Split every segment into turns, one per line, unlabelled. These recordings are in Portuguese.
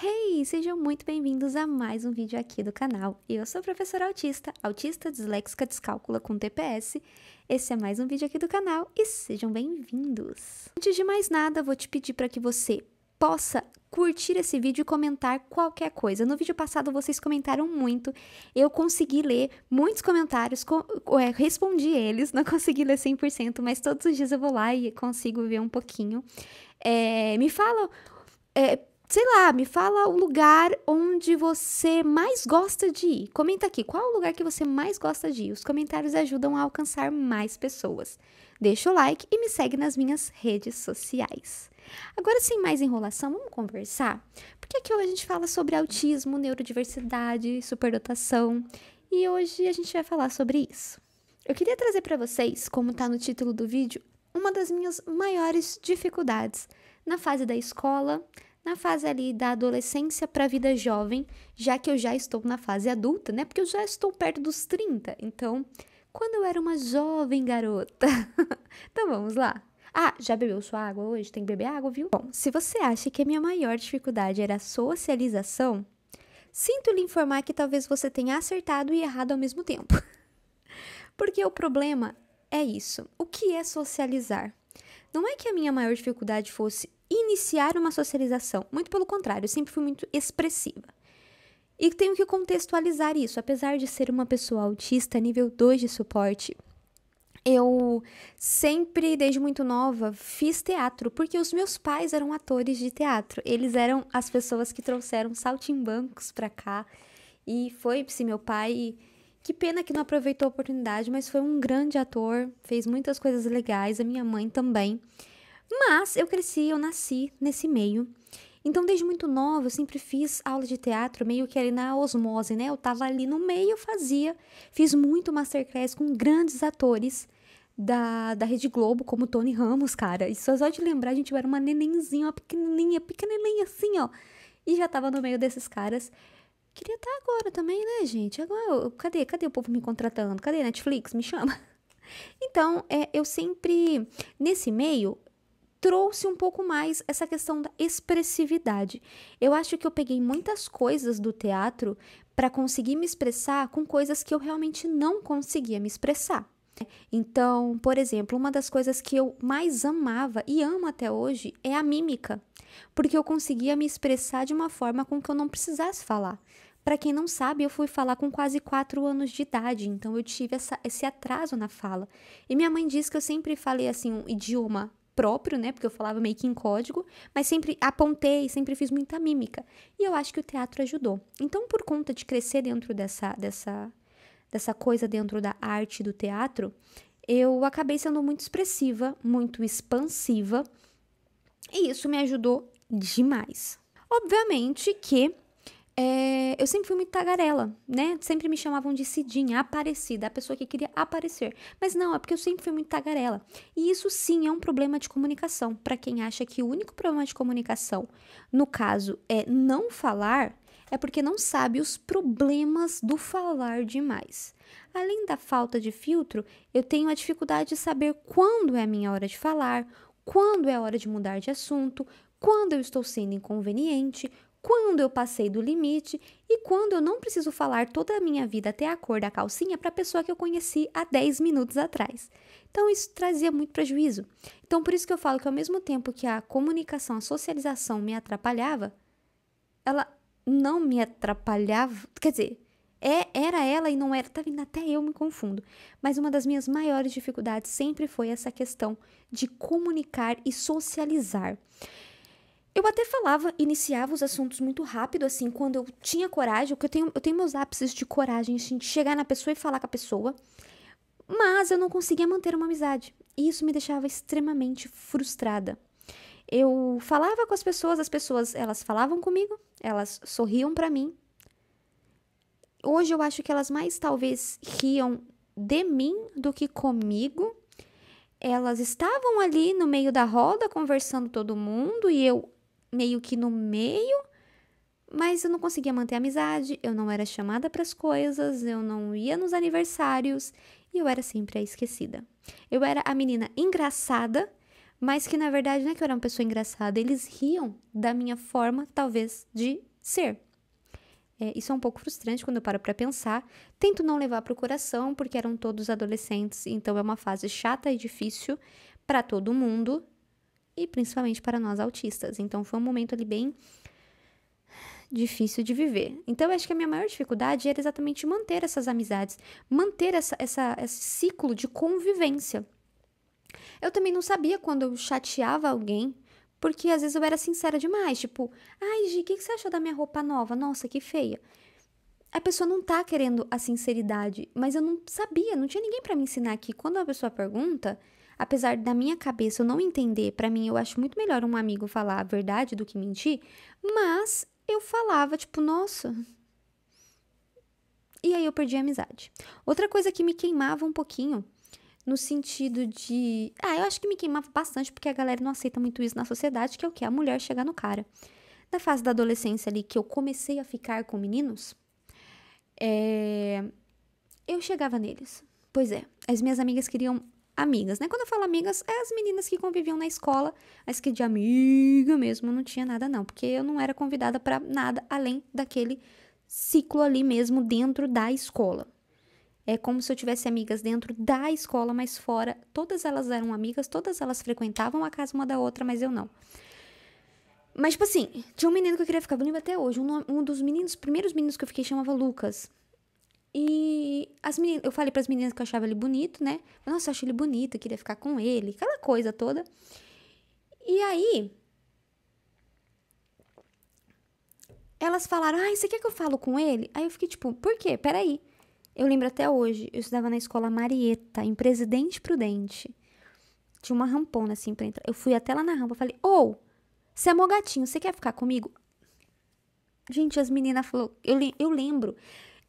Hey, sejam muito bem-vindos a mais um vídeo aqui do canal. Eu sou a professora autista, autista disléxica descálcula com TPS. Esse é mais um vídeo aqui do canal e sejam bem-vindos. Antes de mais nada, vou te pedir para que você possa curtir esse vídeo e comentar qualquer coisa. No vídeo passado vocês comentaram muito, eu consegui ler muitos comentários, com, é, respondi eles, não consegui ler 100%, mas todos os dias eu vou lá e consigo ver um pouquinho. É, me fala é, sei lá, me fala o lugar onde você mais gosta de ir. Comenta aqui qual o lugar que você mais gosta de ir. Os comentários ajudam a alcançar mais pessoas. Deixa o like e me segue nas minhas redes sociais. Agora, sem mais enrolação, vamos conversar? Porque aqui hoje a gente fala sobre autismo, neurodiversidade, superdotação e hoje a gente vai falar sobre isso. Eu queria trazer para vocês, como está no título do vídeo, uma das minhas maiores dificuldades na fase da escola, na fase ali da adolescência para a vida jovem, já que eu já estou na fase adulta, né? Porque eu já estou perto dos 30. Então, quando eu era uma jovem garota. então vamos lá. Ah, já bebeu sua água hoje? Tem que beber água, viu? Bom, se você acha que a minha maior dificuldade era a socialização, sinto lhe informar que talvez você tenha acertado e errado ao mesmo tempo. Porque o problema é isso. O que é socializar? Não é que a minha maior dificuldade fosse iniciar uma socialização. Muito pelo contrário, eu sempre fui muito expressiva. E tenho que contextualizar isso. Apesar de ser uma pessoa autista, nível 2 de suporte, eu sempre, desde muito nova, fiz teatro, porque os meus pais eram atores de teatro. Eles eram as pessoas que trouxeram saltimbancos para cá. E foi-se meu pai. Que pena que não aproveitou a oportunidade, mas foi um grande ator, fez muitas coisas legais, a minha mãe também. Mas eu cresci, eu nasci nesse meio. Então, desde muito nova, eu sempre fiz aula de teatro, meio que ali na osmose, né? Eu tava ali no meio, fazia. Fiz muito masterclass com grandes atores da, da Rede Globo, como Tony Ramos, cara. E só de lembrar, a gente era uma nenenzinha, uma pequenininha, pequenininha assim, ó. E já tava no meio desses caras. Queria estar tá agora também, né, gente? Agora, cadê? Cadê o povo me contratando? Cadê Netflix? Me chama. Então, é, eu sempre, nesse meio, trouxe um pouco mais essa questão da expressividade. Eu acho que eu peguei muitas coisas do teatro para conseguir me expressar com coisas que eu realmente não conseguia me expressar. Então, por exemplo, uma das coisas que eu mais amava e amo até hoje é a mímica, porque eu conseguia me expressar de uma forma com que eu não precisasse falar. Para quem não sabe, eu fui falar com quase 4 anos de idade, então eu tive essa, esse atraso na fala. E minha mãe diz que eu sempre falei assim um idioma próprio, né? Porque eu falava meio que em código, mas sempre apontei, sempre fiz muita mímica. E eu acho que o teatro ajudou. Então, por conta de crescer dentro dessa, dessa, dessa coisa dentro da arte do teatro, eu acabei sendo muito expressiva, muito expansiva, e isso me ajudou demais. Obviamente que é, eu sempre fui muito tagarela, né? Sempre me chamavam de Cidinha, aparecida, a pessoa que queria aparecer. Mas não, é porque eu sempre fui muito tagarela. E isso sim é um problema de comunicação. Para quem acha que o único problema de comunicação, no caso, é não falar, é porque não sabe os problemas do falar demais. Além da falta de filtro, eu tenho a dificuldade de saber quando é a minha hora de falar, quando é a hora de mudar de assunto, quando eu estou sendo inconveniente, quando eu passei do limite e quando eu não preciso falar toda a minha vida até a cor da calcinha para a pessoa que eu conheci há 10 minutos atrás. Então isso trazia muito prejuízo. Então por isso que eu falo que ao mesmo tempo que a comunicação, a socialização me atrapalhava, ela não me atrapalhava, quer dizer, é, era ela e não era, tá vendo? Até eu me confundo. Mas uma das minhas maiores dificuldades sempre foi essa questão de comunicar e socializar. Eu até falava, iniciava os assuntos muito rápido, assim, quando eu tinha coragem, porque eu tenho, eu tenho meus ápices de coragem, assim, de chegar na pessoa e falar com a pessoa, mas eu não conseguia manter uma amizade. E isso me deixava extremamente frustrada. Eu falava com as pessoas, as pessoas, elas falavam comigo, elas sorriam para mim. Hoje eu acho que elas mais talvez riam de mim do que comigo. Elas estavam ali no meio da roda conversando todo mundo e eu meio que no meio, mas eu não conseguia manter amizade, eu não era chamada para as coisas, eu não ia nos aniversários e eu era sempre a esquecida. Eu era a menina engraçada, mas que na verdade não é que eu era uma pessoa engraçada, eles riam da minha forma, talvez, de ser. É, isso é um pouco frustrante quando eu paro para pensar. Tento não levar para o coração, porque eram todos adolescentes, então é uma fase chata e difícil para todo mundo, e principalmente para nós autistas. Então foi um momento ali bem difícil de viver. Então, eu acho que a minha maior dificuldade era exatamente manter essas amizades, manter essa, essa, esse ciclo de convivência. Eu também não sabia quando eu chateava alguém, porque às vezes eu era sincera demais, tipo, ai, Gi, o que, que você achou da minha roupa nova? Nossa, que feia. A pessoa não tá querendo a sinceridade, mas eu não sabia, não tinha ninguém para me ensinar que quando a pessoa pergunta, apesar da minha cabeça eu não entender, para mim eu acho muito melhor um amigo falar a verdade do que mentir, mas eu falava tipo, nossa. E aí eu perdi a amizade. Outra coisa que me queimava um pouquinho, no sentido de, ah, eu acho que me queimava bastante porque a galera não aceita muito isso na sociedade, que é o que a mulher chegar no cara. Na fase da adolescência ali que eu comecei a ficar com meninos, é... eu chegava neles. Pois é, as minhas amigas queriam amigas, né? Quando eu falo amigas, é as meninas que conviviam na escola, mas que de amiga mesmo não tinha nada não, porque eu não era convidada para nada além daquele ciclo ali mesmo dentro da escola. É como se eu tivesse amigas dentro da escola, mas fora, todas elas eram amigas, todas elas frequentavam a casa uma da outra, mas eu não. Mas, tipo assim, tinha um menino que eu queria ficar, eu lembro até hoje, um, um dos meninos, primeiros meninos que eu fiquei chamava Lucas. E as meninas, eu falei para as meninas que eu achava ele bonito, né? Nossa, eu acho ele bonito, eu queria ficar com ele, aquela coisa toda. E aí, elas falaram: "Ai, ah, você quer que eu falo com ele?" Aí eu fiquei tipo: "Por quê? Peraí. Eu lembro até hoje, eu estudava na escola Marieta, em Presidente Prudente. Tinha uma rampona assim para entrar. Eu fui até lá na rampa, falei: "Ou, oh, você é mogatinho gatinho, você quer ficar comigo?" Gente, as meninas falou, eu, eu lembro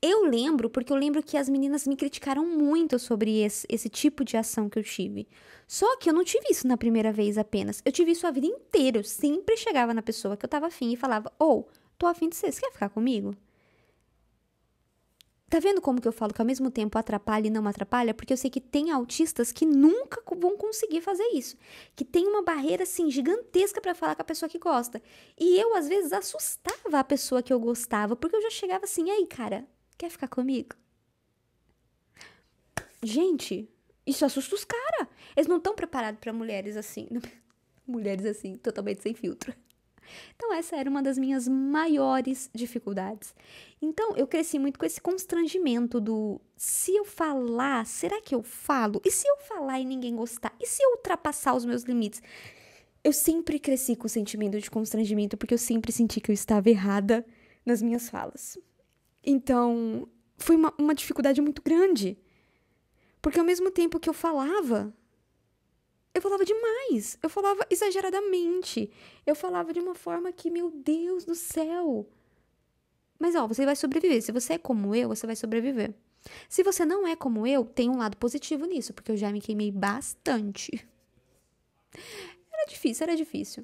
eu lembro, porque eu lembro que as meninas me criticaram muito sobre esse, esse, tipo de ação que eu tive. Só que eu não tive isso na primeira vez apenas. Eu tive isso a vida inteira. Eu sempre chegava na pessoa que eu tava afim e falava: Ou, oh, tô afim de você, você quer ficar comigo? Tá vendo como que eu falo que ao mesmo tempo atrapalha e não atrapalha? Porque eu sei que tem autistas que nunca vão conseguir fazer isso. Que tem uma barreira, assim, gigantesca para falar com a pessoa que gosta. E eu, às vezes, assustava a pessoa que eu gostava, porque eu já chegava assim, aí, cara, Quer ficar comigo? Gente, isso assusta os caras. Eles não estão preparados para mulheres assim. mulheres assim, totalmente sem filtro. Então, essa era uma das minhas maiores dificuldades. Então, eu cresci muito com esse constrangimento do se eu falar, será que eu falo? E se eu falar e ninguém gostar? E se eu ultrapassar os meus limites? Eu sempre cresci com o sentimento de constrangimento porque eu sempre senti que eu estava errada nas minhas falas. Então, foi uma, uma dificuldade muito grande. Porque ao mesmo tempo que eu falava, eu falava demais, eu falava exageradamente, eu falava de uma forma que, meu Deus do céu. Mas ó, você vai sobreviver. Se você é como eu, você vai sobreviver. Se você não é como eu, tem um lado positivo nisso, porque eu já me queimei bastante. Era difícil, era difícil.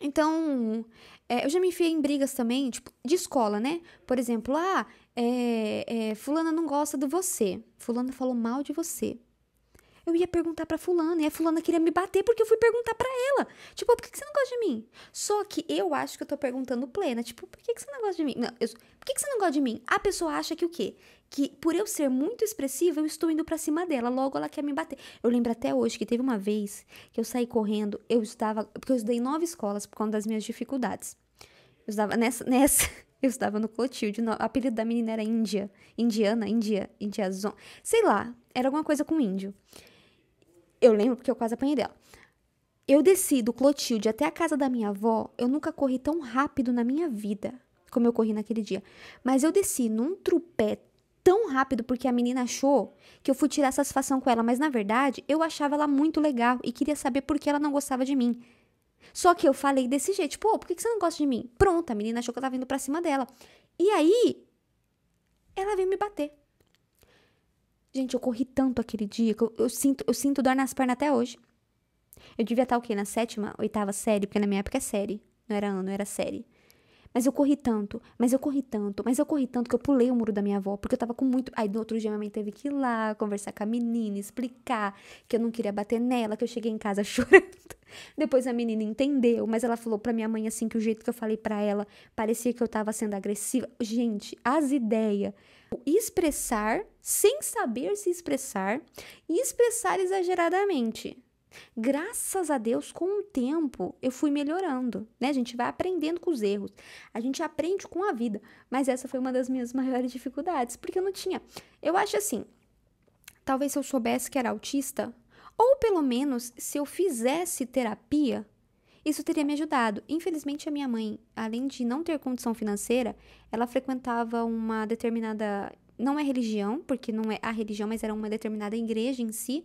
Então, é, eu já me enfiei em brigas também, tipo, de escola, né? Por exemplo, ah, é, é, fulana não gosta de você. Fulana falou mal de você. Eu ia perguntar pra fulana, e a fulana queria me bater porque eu fui perguntar pra ela. Tipo, ah, por que, que você não gosta de mim? Só que eu acho que eu tô perguntando plena, tipo, por que, que você não gosta de mim? Não, eu, por que, que você não gosta de mim? A pessoa acha que o quê? que por eu ser muito expressiva, eu estou indo para cima dela, logo ela quer me bater. Eu lembro até hoje que teve uma vez que eu saí correndo, eu estava, porque eu estudei nove escolas por conta das minhas dificuldades. Eu estava nessa, nessa eu estava no Clotilde, o apelido da menina era Índia, Indiana, Índia, Indiazon, sei lá, era alguma coisa com índio. Eu lembro porque eu quase apanhei dela. Eu desci do Clotilde até a casa da minha avó, eu nunca corri tão rápido na minha vida como eu corri naquele dia. Mas eu desci num trupé tão rápido porque a menina achou que eu fui tirar satisfação com ela, mas na verdade eu achava ela muito legal e queria saber por que ela não gostava de mim. Só que eu falei desse jeito, "Pô, tipo, por que você não gosta de mim? Pronto, a menina achou que eu tava vindo pra cima dela. E aí, ela veio me bater. Gente, eu corri tanto aquele dia que eu, eu, sinto, eu sinto dor nas pernas até hoje. Eu devia estar o quê? Na sétima, oitava série, porque na minha época é série. Não era ano, era série. Mas eu corri tanto, mas eu corri tanto, mas eu corri tanto que eu pulei o muro da minha avó, porque eu tava com muito. Aí no outro dia minha mãe teve que ir lá conversar com a menina, explicar que eu não queria bater nela, que eu cheguei em casa chorando. Depois a menina entendeu, mas ela falou pra minha mãe assim que o jeito que eu falei para ela parecia que eu tava sendo agressiva. Gente, as ideias. Expressar sem saber se expressar e expressar exageradamente. Graças a Deus, com o tempo, eu fui melhorando, né? A gente vai aprendendo com os erros, a gente aprende com a vida, mas essa foi uma das minhas maiores dificuldades, porque eu não tinha. Eu acho assim, talvez se eu soubesse que era autista, ou pelo menos se eu fizesse terapia, isso teria me ajudado. Infelizmente, a minha mãe, além de não ter condição financeira, ela frequentava uma determinada. Não é religião, porque não é a religião, mas era uma determinada igreja em si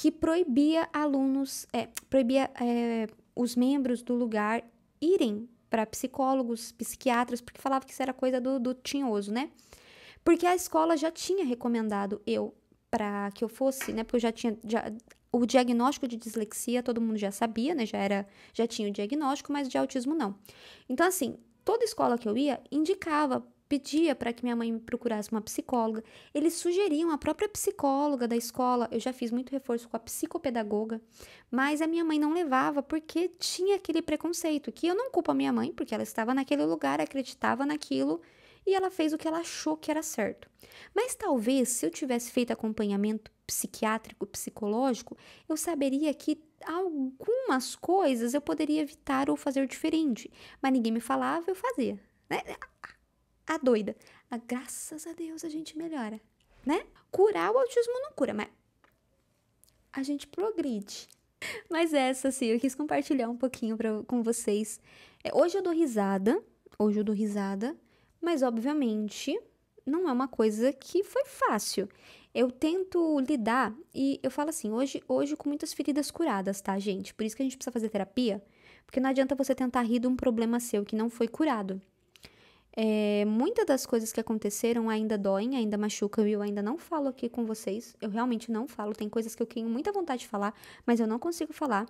que proibia alunos, é, proibia é, os membros do lugar irem para psicólogos, psiquiatras, porque falava que isso era coisa do, do tinhoso, né? Porque a escola já tinha recomendado eu para que eu fosse, né? Porque eu já tinha já, o diagnóstico de dislexia, todo mundo já sabia, né? Já era, já tinha o diagnóstico, mas de autismo não. Então assim, toda escola que eu ia indicava pedia para que minha mãe me procurasse uma psicóloga. Eles sugeriam a própria psicóloga da escola. Eu já fiz muito reforço com a psicopedagoga, mas a minha mãe não levava porque tinha aquele preconceito, que eu não culpo a minha mãe, porque ela estava naquele lugar, acreditava naquilo e ela fez o que ela achou que era certo. Mas talvez se eu tivesse feito acompanhamento psiquiátrico, psicológico, eu saberia que algumas coisas eu poderia evitar ou fazer diferente, mas ninguém me falava, eu fazia. Né? a doida. Ah, graças a Deus a gente melhora, né? Curar o autismo não cura, mas a gente progride. Mas é essa, sim, eu quis compartilhar um pouquinho pra, com vocês. É, hoje eu dou risada, hoje eu dou risada, mas obviamente não é uma coisa que foi fácil. Eu tento lidar e eu falo assim, hoje, hoje com muitas feridas curadas, tá, gente? Por isso que a gente precisa fazer terapia, porque não adianta você tentar rir de um problema seu que não foi curado. É, Muitas das coisas que aconteceram ainda doem, ainda machucam e eu ainda não falo aqui com vocês. Eu realmente não falo. Tem coisas que eu tenho muita vontade de falar, mas eu não consigo falar.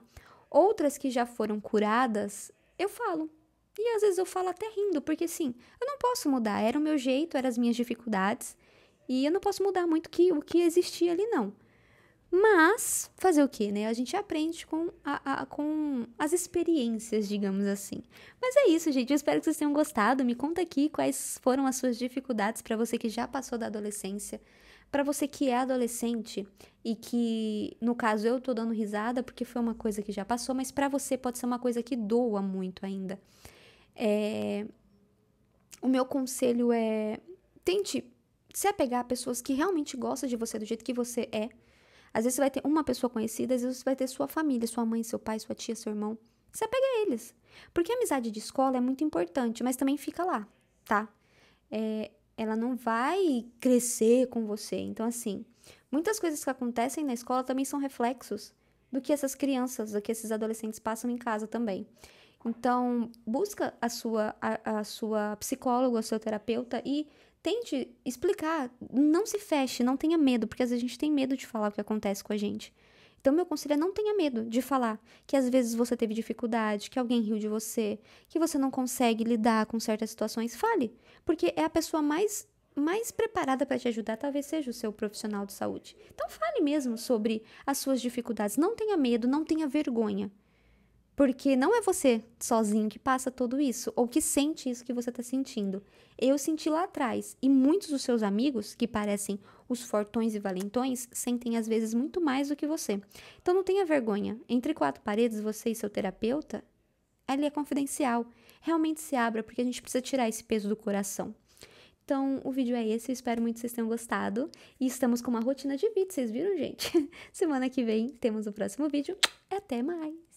Outras que já foram curadas, eu falo. E às vezes eu falo até rindo, porque assim, eu não posso mudar. Era o meu jeito, eram as minhas dificuldades. E eu não posso mudar muito que, o que existia ali, não. Mas, fazer o quê, né? A gente aprende com, a, a, com as experiências, digamos assim. Mas é isso, gente. Eu espero que vocês tenham gostado. Me conta aqui quais foram as suas dificuldades para você que já passou da adolescência. Para você que é adolescente e que, no caso, eu tô dando risada porque foi uma coisa que já passou, mas para você pode ser uma coisa que doa muito ainda. É... O meu conselho é: tente se apegar a pessoas que realmente gostam de você do jeito que você é às vezes você vai ter uma pessoa conhecida, às vezes você vai ter sua família, sua mãe, seu pai, sua tia, seu irmão. Você pega eles. Porque a amizade de escola é muito importante, mas também fica lá, tá? É, ela não vai crescer com você. Então, assim, muitas coisas que acontecem na escola também são reflexos do que essas crianças, do que esses adolescentes passam em casa também. Então, busca a sua, a, a sua psicóloga, o seu terapeuta e Tente explicar, não se feche, não tenha medo, porque às vezes a gente tem medo de falar o que acontece com a gente. Então, meu conselho é não tenha medo de falar que às vezes você teve dificuldade, que alguém riu de você, que você não consegue lidar com certas situações. Fale, porque é a pessoa mais mais preparada para te ajudar talvez seja o seu profissional de saúde. Então fale mesmo sobre as suas dificuldades, não tenha medo, não tenha vergonha. Porque não é você sozinho que passa tudo isso ou que sente isso que você está sentindo. Eu senti lá atrás e muitos dos seus amigos, que parecem os fortões e valentões, sentem às vezes muito mais do que você. Então não tenha vergonha. Entre quatro paredes, você e seu terapeuta, ela é confidencial. Realmente se abra, porque a gente precisa tirar esse peso do coração. Então, o vídeo é esse, eu espero muito que vocês tenham gostado. E estamos com uma rotina de vídeo, vocês viram, gente? Semana que vem temos o próximo vídeo. Até mais!